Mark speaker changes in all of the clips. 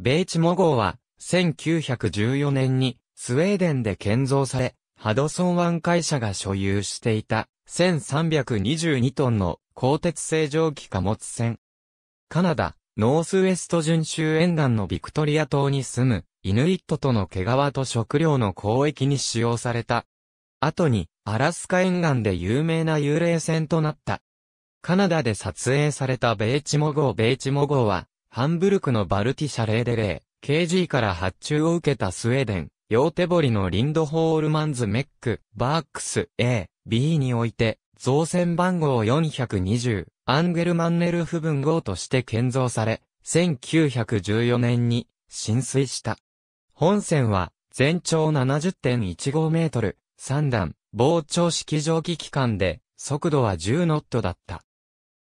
Speaker 1: ベーチモ号は、1914年に、スウェーデンで建造され、ハドソン湾会社が所有していた、1322トンの鋼鉄製蒸気貨物船。カナダ、ノースウェスト巡州沿岸のビクトリア島に住む、イヌイットとの毛皮と食料の交易に使用された。後に、アラスカ沿岸で有名な幽霊船となった。カナダで撮影されたベーチモ号ベーチモ号は、ハンブルクのバルティシャレーデレー、KG から発注を受けたスウェーデン、ヨーテボリのリンドホールマンズメック、バークス A、B において、造船番号420、アンゲルマンネルフ分号として建造され、1914年に浸水した。本船は全長70.15メートル、3段、膨張式蒸気機関で速度は10ノットだった。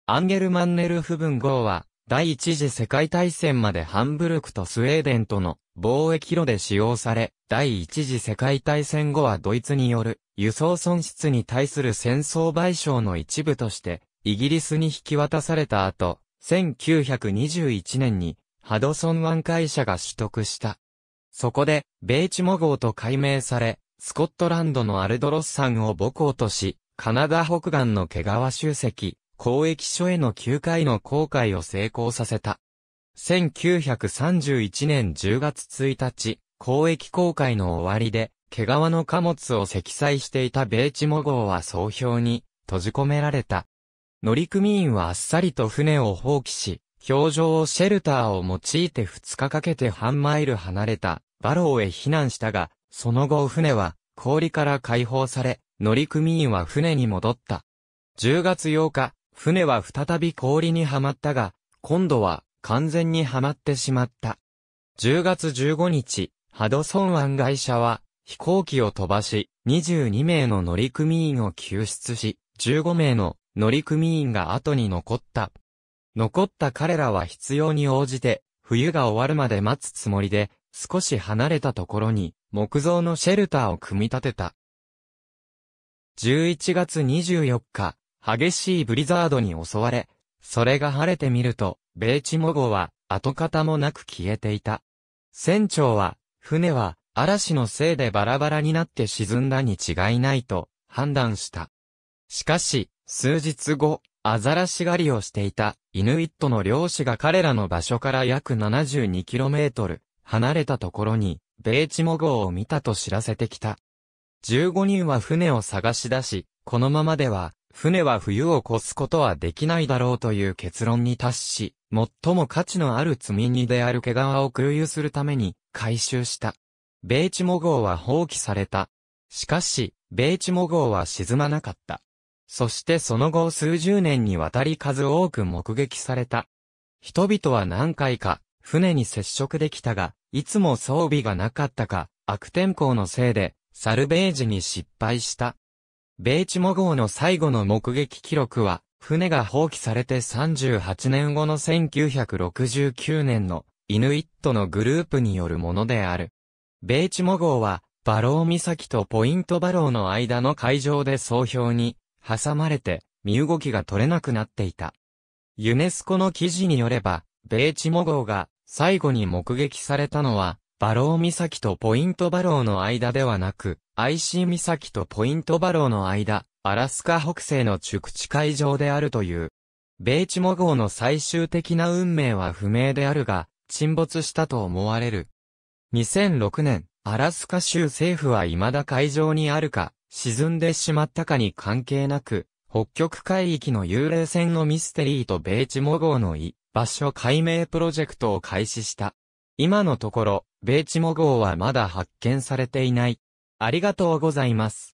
Speaker 1: アンゲルマンネルフ分号は第一次世界大戦までハンブルクとスウェーデンとの貿易路で使用され、第一次世界大戦後はドイツによる輸送損失に対する戦争賠償の一部として、イギリスに引き渡された後、1921年にハドソン湾会社が取得した。そこで、ベーチモ号と改名され、スコットランドのアルドロス山を母港とし、カナダ北岸の毛皮集積、公益所への9回の航海を成功させた。1931年10月1日、公益航海の終わりで、毛皮の貨物を積載していた米チモ号は総評に閉じ込められた。乗組員はあっさりと船を放棄し、表情をシェルターを用いて2日かけて半マイル離れたバローへ避難したが、その後船は氷から解放され、乗組員は船に戻った。10月8日、船は再び氷にはまったが、今度は完全にはまってしまった。10月15日、ハドソン湾会社は飛行機を飛ばし、22名の乗組員を救出し、15名の乗組員が後に残った。残った彼らは必要に応じて、冬が終わるまで待つつもりで、少し離れたところに木造のシェルターを組み立てた。11月24日、激しいブリザードに襲われ、それが晴れてみると、ベーチモゴは跡形もなく消えていた。船長は、船は嵐のせいでバラバラになって沈んだに違いないと判断した。しかし、数日後、アザラシ狩りをしていたイヌイットの漁師が彼らの場所から約 72km 離れたところに、ベーチモゴを見たと知らせてきた。15人は船を探し出し、このままでは船は冬を越すことはできないだろうという結論に達し、最も価値のある積み荷である毛皮を空輸するために回収した。米チモ号は放棄された。しかし、米チモ号は沈まなかった。そしてその後数十年にわたり数多く目撃された。人々は何回か船に接触できたが、いつも装備がなかったか、悪天候のせいで、サルベージに失敗した。ベーチモ号の最後の目撃記録は、船が放棄されて38年後の1969年のイヌイットのグループによるものである。ベーチモ号は、バロー岬とポイントバローの間の海上で総評に挟まれて身動きが取れなくなっていた。ユネスコの記事によれば、ベーチモ号が最後に目撃されたのは、バロー岬とポイントバローの間ではなく、アイシー岬とポイントバローの間、アラスカ北西の熟地海上であるという。米チモ号の最終的な運命は不明であるが、沈没したと思われる。2006年、アラスカ州政府は未だ海上にあるか、沈んでしまったかに関係なく、北極海域の幽霊船のミステリーと米チモ号の異場所解明プロジェクトを開始した。今のところ、米チモ号はまだ発見されていない。ありがとうございます。